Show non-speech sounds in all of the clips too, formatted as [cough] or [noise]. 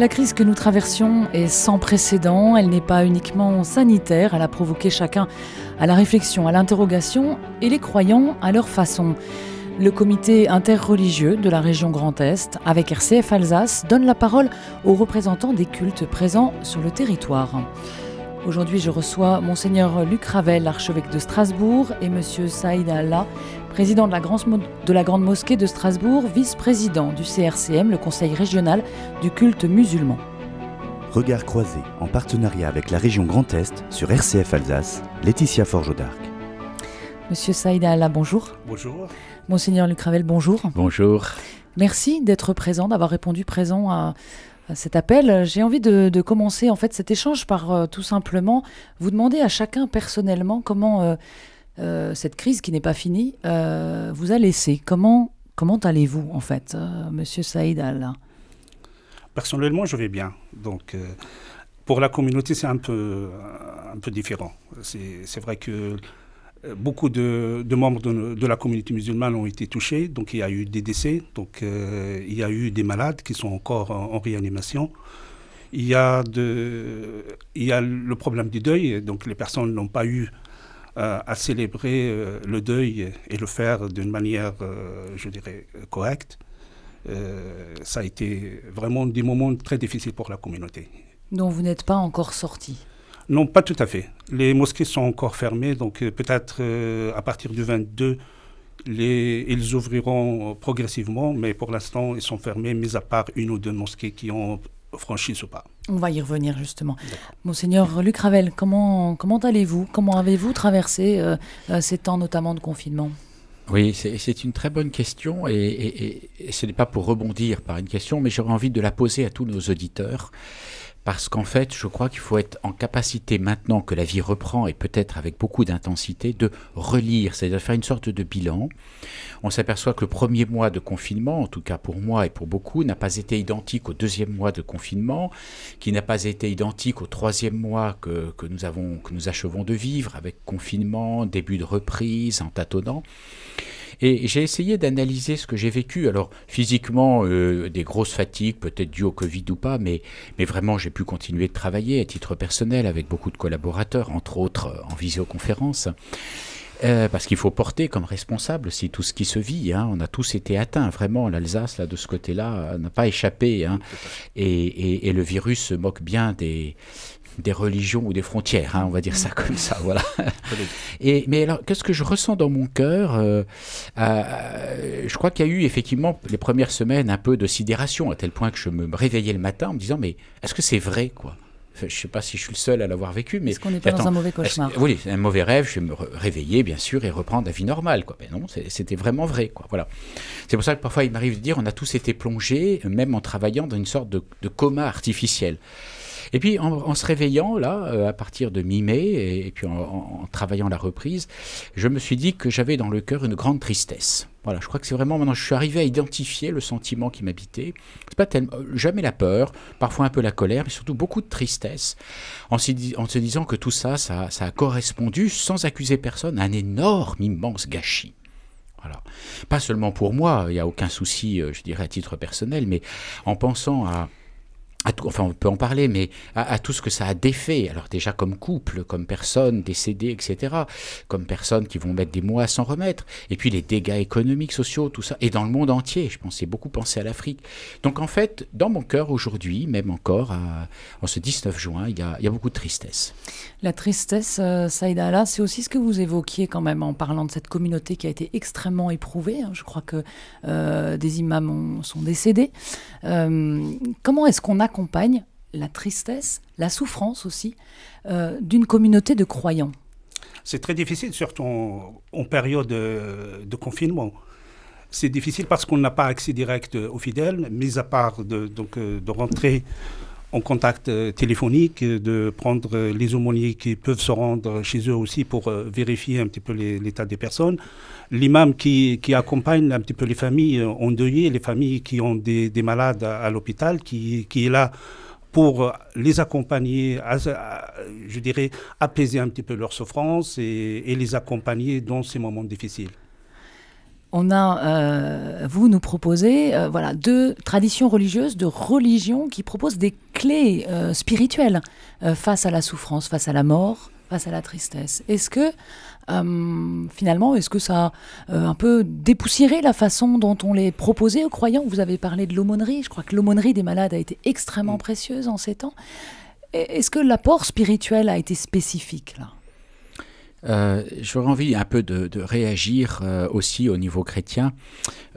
La crise que nous traversions est sans précédent, elle n'est pas uniquement sanitaire, elle a provoqué chacun à la réflexion, à l'interrogation et les croyants à leur façon. Le comité interreligieux de la région Grand Est, avec RCF Alsace, donne la parole aux représentants des cultes présents sur le territoire. Aujourd'hui, je reçois Monseigneur Luc Ravel, archevêque de Strasbourg, et Monsieur Saïd Allah, président de la, grande, Mosquée de Strasbourg, vice-président du CRCM, le Conseil régional du culte musulman. Regard croisé en partenariat avec la région Grand Est sur RCF Alsace, Laetitia Forgeau d'Arc. Monsieur Saïda Allah, bonjour. Bonjour. Monseigneur Ravel, bonjour. Bonjour. Merci d'être présent, d'avoir répondu présent à, cet appel. J'ai envie de, commencer en fait cet échange par euh, tout simplement vous demander à chacun personnellement comment euh, euh, cette crise qui n'est pas finie euh, vous a laissé. Comment, comment allez-vous, en fait, euh, monsieur Saïd Al Personnellement, je vais bien. Donc pour la communauté, c'est un peu, un peu différent. C'est vrai que beaucoup de, membres de, de, la communauté musulmane ont été touchés, donc il y a eu des décès, donc il y a eu des malades qui sont encore en, en réanimation. Il y, a de, il y a le problème du deuil, donc les personnes n'ont pas eu à célébrer euh, le deuil et le faire d'une manière, euh, je dirais, correcte. Euh, ça a été vraiment des moments très difficiles pour la communauté. Donc vous n'êtes pas encore sorti Non, pas tout à fait. Les mosquées sont encore fermées, donc peut-être à partir du 22, les, ils ouvriront progressivement, mais pour l'instant, ils sont fermés, mis à part une ou deux mosquées qui ont franchissent pas. On va y revenir justement. Monseigneur Luc Ravel, comment, comment allez-vous Comment avez-vous traversé euh, euh, ces temps notamment de confinement oui, c'est une très bonne question et ce n'est pas pour rebondir par une question, mais j'aurais envie de la poser à tous nos auditeurs parce qu'en fait, je crois qu'il faut être en capacité, maintenant que la vie reprend, et peut-être avec beaucoup d'intensité, de relire, c'est-à-dire faire une sorte de bilan. On s'aperçoit que le premier mois de confinement, en tout cas pour moi et pour beaucoup, n'a pas été identique au deuxième mois de confinement, qui n'a pas été identique au troisième mois que, que, nous, avons, que nous achevons de vivre, avec confinement, début de reprise, en tâtonnant. Et j'ai essayé d'analyser ce que j'ai vécu. Alors, physiquement, euh, des grosses fatigues, peut-être dues au Covid ou pas, mais, mais vraiment, j'ai pu continuer de travailler à titre personnel avec beaucoup de collaborateurs, entre autres euh, en visioconférence. Euh, parce qu'il faut porter comme responsable aussi tout ce qui se vit. Hein, on a tous été atteints, vraiment. L'Alsace, là, de ce côté-là, n'a pas échappé. Hein. Et, et, le virus se moque bien des, des religions ou des frontières, hein, on va dire ça comme ça, [laughs] voilà. Et, mais alors, qu'est-ce que je ressens dans mon cœur euh, euh, Je crois qu'il y a eu effectivement les premières semaines un peu de sidération, à tel point que je me réveillais le matin en me disant, mais est-ce que c'est vrai, quoi je ne sais pas si je suis le seul à l'avoir vécu, mais... Est-ce qu'on est dans un mauvais cauchemar Oui, un mauvais rêve, je vais me réveiller, bien sûr, et reprendre la vie normale. Quoi. Mais non, c'était vraiment vrai. Quoi. Voilà. C'est pour ça que parfois, il m'arrive de dire, on a tous été plongés, même en travaillant, dans une sorte de coma artificiel. Et puis en, se réveillant, là, euh, à partir de mi-mai, et, puis en, travaillant la reprise, je me suis dit que j'avais dans le cœur une grande tristesse. Voilà, je crois que c'est vraiment maintenant, je suis arrivé à identifier le sentiment qui m'habitait. C'est pas tellement, euh, jamais la peur, parfois un peu la colère, mais surtout beaucoup de tristesse, en se, disant que tout ça, ça, a correspondu, sans accuser personne, à un énorme, immense gâchis. Voilà. Pas seulement pour moi, il n'y a aucun souci, euh, je dirais, à titre personnel, mais en pensant à, enfin on peut en parler, mais à, tout ce que ça a défait. Alors déjà comme couple, comme personne décédée, etc., comme personnes qui vont mettre des mois à s'en remettre, et puis les dégâts économiques, sociaux, tout ça, et dans le monde entier, je pensais beaucoup penser à l'Afrique. Donc en fait, dans mon cœur aujourd'hui, même encore, en ce 19 juin, il y, a, beaucoup de tristesse. La tristesse, euh, Saïd là, c'est aussi ce que vous évoquiez quand même en parlant de cette communauté qui a été extrêmement éprouvée. Hein. Je crois que euh, des imams sont décédés. Euh, comment est-ce qu'on a accompagne la tristesse, la souffrance aussi, euh, d'une communauté de croyants C'est très difficile, surtout en, période euh, de, confinement. C'est difficile parce qu'on n'a pas accès direct euh, aux fidèles, mis à part donc, de rentrer en contact euh, téléphonique, euh, de prendre euh, les aumôniers qui peuvent se rendre chez eux aussi pour vérifier un petit peu l'état des personnes. L'imam qui, qui, accompagne un petit peu les familles endeuillées, les familles qui ont des, malades à, l'hôpital, qui, est là pour les accompagner, je dirais, apaiser un petit peu leur souffrance et les accompagner dans ces moments difficiles on a, euh, vous nous proposez, euh, voilà, deux traditions religieuses, de religions qui proposent des clés euh, spirituelles face à la souffrance, face à la mort, face à la tristesse. Est-ce que, finalement, est-ce que ça a un peu dépoussiéré la façon dont on les proposait aux croyants Vous avez parlé de l'aumônerie, je crois que l'aumônerie des malades a été extrêmement mm. précieuse en ces temps. Est-ce que l'apport spirituel a été spécifique là euh, j'aurais envie un peu de, réagir euh, aussi au niveau chrétien.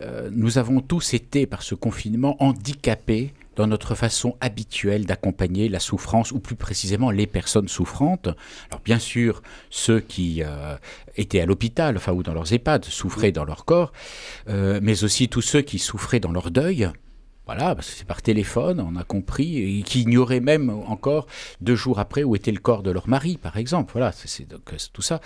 Euh, nous avons tous été, par ce confinement, handicapés dans notre façon habituelle d'accompagner la souffrance, ou plus précisément les personnes souffrantes. Alors bien sûr, ceux qui étaient à l'hôpital, enfin ou dans leurs EHPAD, souffraient dans leur corps, mais aussi tous ceux qui souffraient dans leur deuil, voilà, parce que c'est par téléphone, on a compris, et qui ignoraient même encore deux jours après où était le corps de leur mari, par exemple. Voilà, c'est euh, tout ça.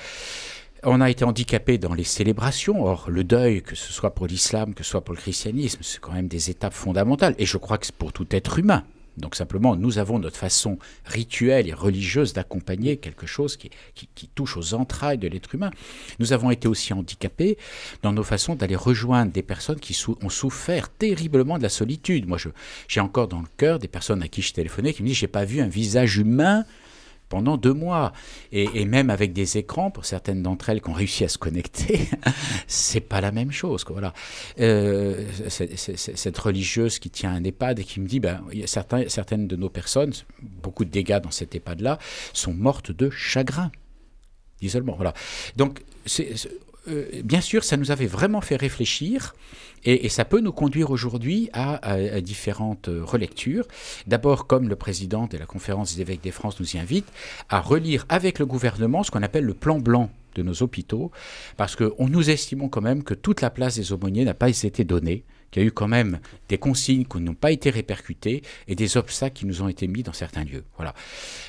On a été handicapé dans les célébrations. Or, le deuil, que ce soit pour l'islam, que ce soit pour le christianisme, c'est quand même des étapes fondamentales. Et je crois que c'est pour tout être humain. Donc simplement, nous avons notre façon rituelle et religieuse d'accompagner quelque chose qui, touche aux entrailles de l'être humain. Nous avons été aussi handicapés dans nos façons d'aller rejoindre des personnes qui ont souffert terriblement de la solitude. Moi, j'ai encore dans le cœur des personnes à qui je téléphonais qui me disent, j'ai pas vu un visage humain pendant deux mois. Et, même avec des écrans, pour certaines d'entre elles qui ont réussi à se connecter, [laughs] c'est pas la même chose. Voilà. Euh, cette religieuse qui tient un EHPAD et qui me dit, ben, certains, certaines de nos personnes, beaucoup de dégâts dans cet EHPAD-là, sont mortes de chagrin d'isolement. Voilà. Donc, c'est euh, bien sûr, ça nous avait vraiment fait réfléchir et, ça peut nous conduire aujourd'hui à, différentes euh, relectures. D'abord, comme le président de la conférence des évêques des France nous y invite, à relire avec le gouvernement ce qu'on appelle le plan blanc de nos hôpitaux, parce que nous estimons quand même que toute la place des aumôniers n'a pas été donnée il y a eu quand même des consignes qui n'ont pas été répercutées et des obstacles qui nous ont été mis dans certains lieux. Voilà.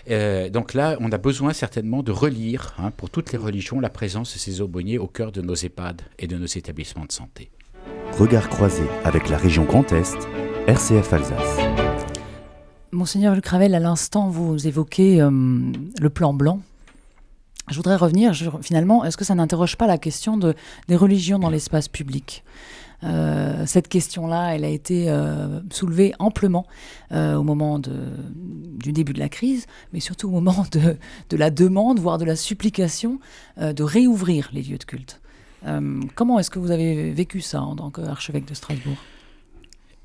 Euh, donc là, on a besoin certainement de relire, hein, pour toutes les religions, la présence de ces aumôniers au cœur de nos EHPAD et de nos établissements de santé. Regard croisé avec la région Grand Est, RCF Alsace. Monseigneur Le Cravel, à l'instant, vous évoquez euh, le plan blanc. Je voudrais revenir, finalement, est-ce que ça n'interroge pas la question des religions dans l'espace public euh, cette question-là, elle a été euh, soulevée amplement euh, au moment du début de la crise, mais surtout au moment de, de la demande, voire de la supplication, de réouvrir les lieux de culte. comment est-ce que vous avez vécu ça en tant qu'archevêque de Strasbourg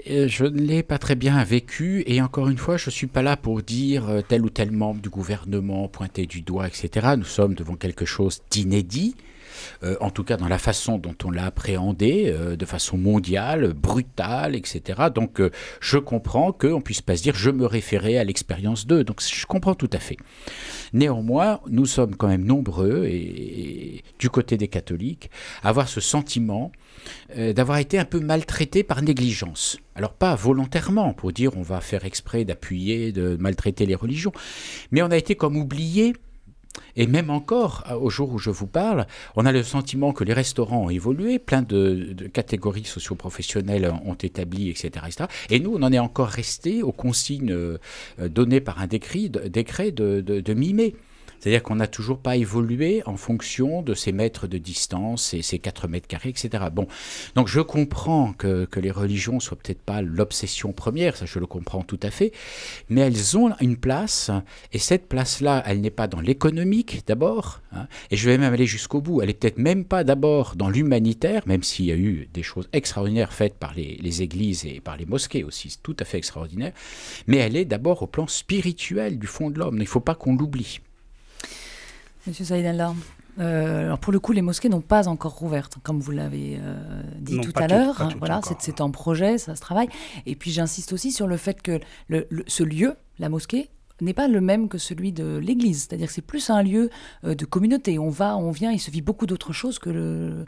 je ne l'ai pas très bien vécu et encore une fois, je ne suis pas là pour dire tel ou tel membre du gouvernement pointé du doigt, etc. Nous sommes devant quelque chose d'inédit euh, en tout cas dans la façon dont on l'a appréhendé, euh, de façon mondiale, brutale, etc. Donc euh, je comprends qu'on puisse pas se dire je me référais à l'expérience d'eux. Donc je comprends tout à fait. Néanmoins, nous sommes quand même nombreux, et, du côté des catholiques, à avoir ce sentiment d'avoir été un peu maltraité par négligence. Alors pas volontairement pour dire on va faire exprès d'appuyer, de maltraiter les religions, mais on a été comme oublié et même encore, euh, au jour où je vous parle, on a le sentiment que les restaurants ont évolué, plein de, catégories catégories professionnelles ont établi, etc., Et nous, on en est encore resté aux consignes euh, données par un décret, de, de mi-mai. C'est-à-dire qu'on n'a toujours pas évolué en fonction de ces mètres de distance et ces 4 mètres carrés, etc. Bon, donc je comprends que, que les religions soient peut-être pas l'obsession première, ça je le comprends tout à fait, mais elles ont une place, et cette place-là, elle n'est pas dans l'économique d'abord, hein, et je vais même aller jusqu'au bout, elle est peut-être même pas d'abord dans l'humanitaire, même s'il y a eu des choses extraordinaires faites par les, les églises et par les mosquées aussi, c'est tout à fait extraordinaire, mais elle est d'abord au plan spirituel du fond de l'homme, il ne faut pas qu'on l'oublie. Monsieur Saïd Allah, euh, alors pour le coup, les mosquées n'ont pas encore rouvertes, comme vous l'avez euh, dit tout à l'heure. voilà, c'est en projet, ça se travaille. Et puis j'insiste aussi sur le fait que ce lieu, la mosquée, n'est pas le même que celui de l'église. C'est-à-dire que c'est plus un lieu euh, de communauté. On va, on vient, il se vit beaucoup d'autres choses que le,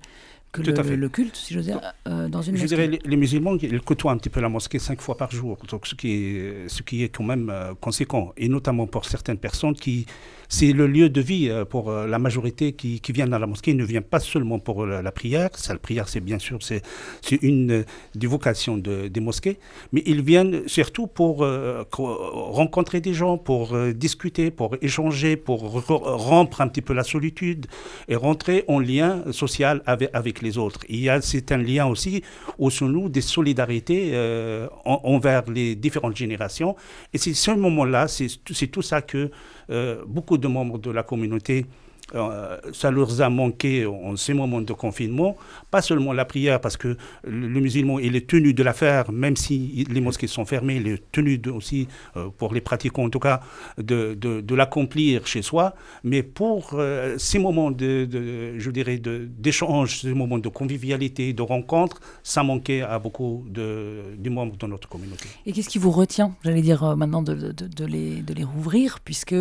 que le, culte, si j'ose dire, dans une Je dirais, les, les, musulmans, ils côtoient un petit peu la mosquée cinq fois par jour, donc ce qui est, ce qui est quand même conséquent, et notamment pour certaines personnes qui c'est le lieu de vie euh, pour euh, la majorité qui, qui viennent à la mosquée. Ils ne viennent pas seulement pour euh, la, prière. la prière, c'est bien sûr c'est, une des vocations des mosquées. Mais ils viennent surtout pour rencontrer des gens, pour discuter, pour échanger, pour rompre un petit peu la solitude et rentrer en lien social avec, les autres. Il y a c'est un lien aussi au sein nous des solidarités envers les différentes générations. Et c'est ce moment-là, c'est tout ça que euh, beaucoup de membres de la communauté euh, ça leur a manqué en ces moments de confinement, pas seulement la prière, parce que le, musulman, il est tenu de la faire, même si les mosquées sont fermées, il est tenu de, aussi, euh, pour les pratiquants en tout cas, de, de, l'accomplir chez soi. Mais pour euh, ces moments, de, je dirais, d'échange, ces moments de convivialité, de rencontre, ça manquait à beaucoup de, membres de notre communauté. Et qu'est-ce qui vous retient, j'allais dire maintenant, de, les, de les rouvrir, puisque...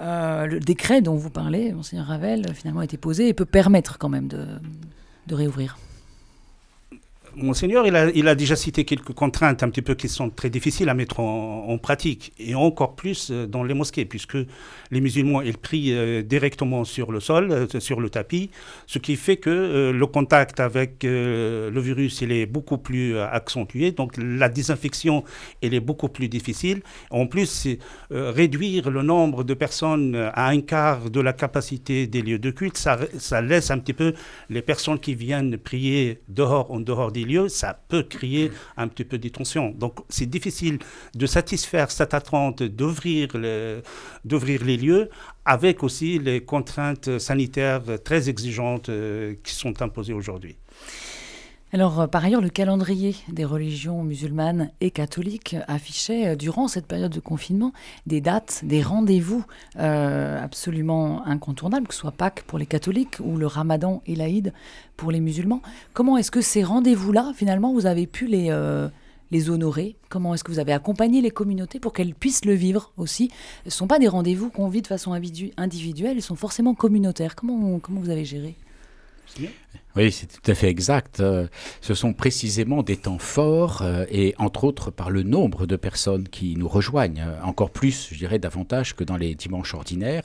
Euh, le décret dont vous parlez, monsieur Ravel, finalement a été posé et peut permettre quand même de réouvrir. Monseigneur, il a, déjà cité quelques contraintes un petit peu qui sont très difficiles à mettre en, pratique, et encore plus euh, dans les mosquées, puisque les musulmans, ils prient euh, directement sur le sol, euh, sur le tapis, ce qui fait que le contact avec le virus, il est beaucoup plus accentué, donc la désinfection, elle est beaucoup plus difficile. En plus, réduire le nombre de personnes à un quart de la capacité des lieux de culte, ça, ça laisse un petit peu les personnes qui viennent prier dehors, en dehors des ça peut créer un petit peu des tensions. Donc c'est difficile de satisfaire cette attente d'ouvrir les lieux avec aussi les contraintes sanitaires très exigeantes euh, qui sont imposées aujourd'hui. Alors, euh, par ailleurs, le calendrier des religions musulmanes et catholiques affichait, euh, durant cette période de confinement, des dates, des rendez-vous euh, absolument incontournables, que ce soit Pâques pour les catholiques ou le Ramadan et l'Aïd pour les musulmans. Comment est-ce que ces rendez-vous-là, finalement, vous avez pu les, honorer Comment est-ce que vous avez accompagné les communautés pour qu'elles puissent le vivre aussi Ce ne sont pas des rendez-vous qu'on vit de façon individuelle, ils sont forcément communautaires. Comment, comment vous avez géré oui, c'est tout à fait exact. Euh, ce sont précisément des temps forts, euh, et entre autres par le nombre de personnes qui nous rejoignent, euh, encore plus, je dirais, davantage que dans les dimanches ordinaires.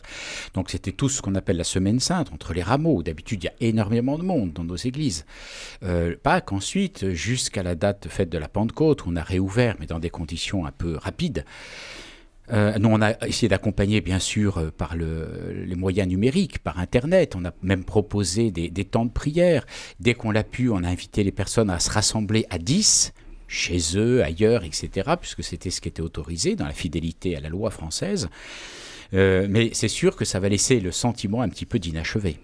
Donc c'était tout ce qu'on appelle la semaine sainte, entre les rameaux. D'habitude, il y a énormément de monde dans nos églises. Euh, Pâques ensuite, jusqu'à la date de fête de la Pentecôte, on a réouvert, mais dans des conditions un peu rapides. Euh, nous, on a essayé d'accompagner, bien sûr, euh, par les moyens numériques, par Internet. On a même proposé des, temps de prière. Dès qu'on l'a pu, on a invité les personnes à se rassembler à 10 chez eux, ailleurs, etc., puisque c'était ce qui était autorisé dans la fidélité à la loi française. Euh, mais c'est sûr que ça va laisser le sentiment un petit peu d'inachevé.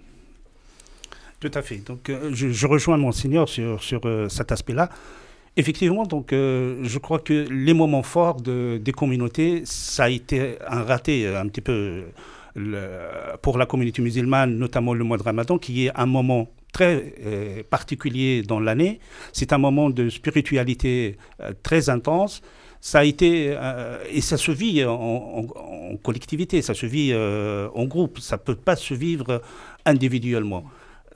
Tout à fait. Donc, je, rejoins Monseigneur sur, sur cet aspect-là. Effectivement, donc euh, je crois que les moments forts des communautés, ça a été un raté euh, un petit peu euh, pour la communauté musulmane, notamment le mois de Ramadan, qui est un moment très particulier dans l'année. C'est un moment de spiritualité très intense. Ça a été, et ça se vit en collectivité, ça se vit en groupe, ça ne peut pas se vivre individuellement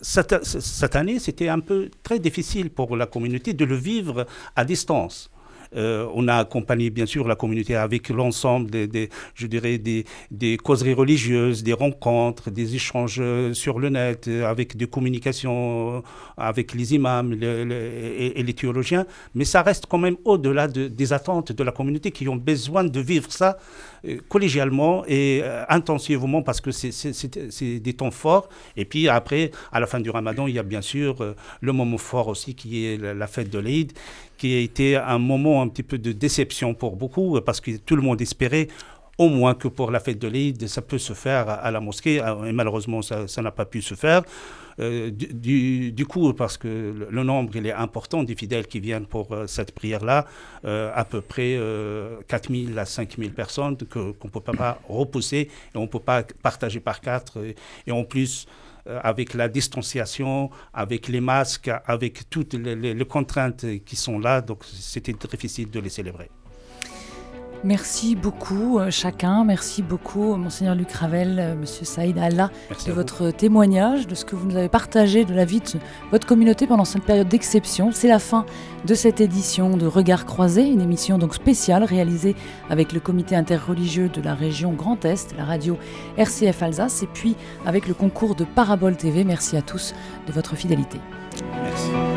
cette, année, c'était un peu très difficile pour la communauté de le vivre à distance. Euh, on a accompagné bien sûr la communauté avec l'ensemble des, je dirais, des, causeries religieuses, des rencontres, des échanges euh, sur le net, euh, avec des communications avec les imams et, les théologiens. Mais ça reste quand même au-delà des attentes de la communauté qui ont besoin de vivre ça collégialement et intensivement parce que c'est des temps forts. Et puis après, à la fin du ramadan, il y a bien sûr le moment fort aussi qui est la, la fête de l'Aïd qui a été un moment un petit peu de déception pour beaucoup, parce que tout le monde espérait au moins que pour la fête de l'Aïd, ça peut se faire à, la mosquée, et malheureusement, ça n'a pas pu se faire. Euh, du, coup, parce que le nombre, il est important des fidèles qui viennent pour euh, cette prière-là, euh, à peu près 4000 à 5000 personnes qu'on ne peut pas repousser, et on ne peut pas partager par quatre, et, et en plus... Euh, avec la distanciation, avec les masques, avec toutes les, contraintes qui sont là. Donc c'était difficile de les célébrer. Merci beaucoup euh, chacun, merci beaucoup monseigneur Luc Ravel, euh, monsieur Saïd Allah de votre témoignage, de ce que vous nous avez partagé de la vie de votre communauté pendant cette période d'exception. C'est la fin de cette édition de Regards croisés, une émission donc spéciale réalisée avec le comité interreligieux de la région Grand Est, la radio RCF Alsace et puis avec le concours de Parabole TV. Merci à tous de votre fidélité. Merci.